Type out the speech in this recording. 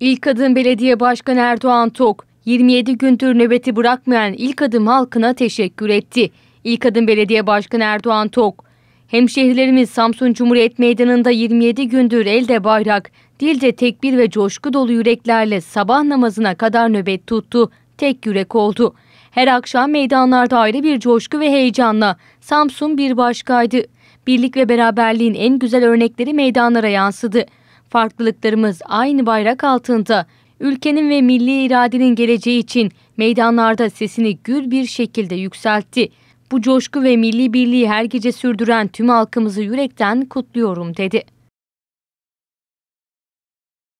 İlk Adım Belediye Başkanı Erdoğan Tok, 27 gündür nöbeti bırakmayan ilk Adım halkına teşekkür etti. İlk Adım Belediye Başkanı Erdoğan Tok, hemşehrilerimiz Samsun Cumhuriyet Meydanı'nda 27 gündür elde bayrak, dilde tekbir ve coşku dolu yüreklerle sabah namazına kadar nöbet tuttu, tek yürek oldu. Her akşam meydanlarda ayrı bir coşku ve heyecanla Samsun bir başkaydı. Birlik ve beraberliğin en güzel örnekleri meydanlara yansıdı farklılıklarımız aynı bayrak altında ülkenin ve milli iradenin geleceği için meydanlarda sesini gür bir şekilde yükseltti. Bu coşku ve milli birliği her gece sürdüren tüm halkımızı yürekten kutluyorum dedi.